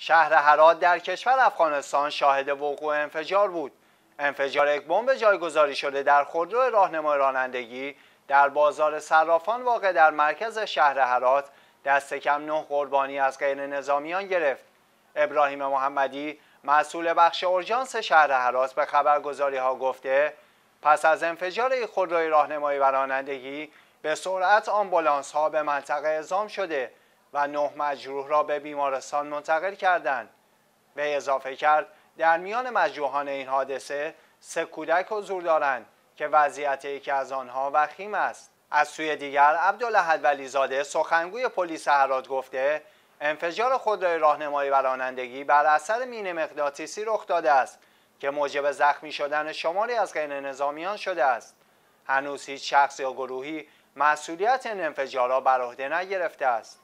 شهر هرات در کشور افغانستان شاهد وقوع انفجار بود. انفجار یک بمب جایگذاری شده در خودرو راهنمای رانندگی در بازار صرافان واقع در مرکز شهر هرات دست کم نه قربانی از غیر نظامیان گرفت. ابراهیم محمدی مسئول بخش اورژانس شهر هرات به خبرگزاری ها گفته پس از انفجار یک خودروی راهنمایی و رانندگی به سرعت آمبولانس ها به منطقه اعزام شده و نه مجروح را به بیمارستان منتقل کردند به اضافه کرد در میان مجروحان این حادثه سه کودک حضور دارند که وضعیت یکی از آنها وخیم است از سوی دیگر عبدالحد ولیزاده سخنگوی پلیس هرات گفته انفجار خودروی راهنمایی و رانندگی بر اثر مین مقناطیسی رخ داده است که موجب زخمی شدن شماری از غیر نظامیان شده است هنوز هیچ شخص یا گروهی مسئولیت این را بر عهده نگرفته است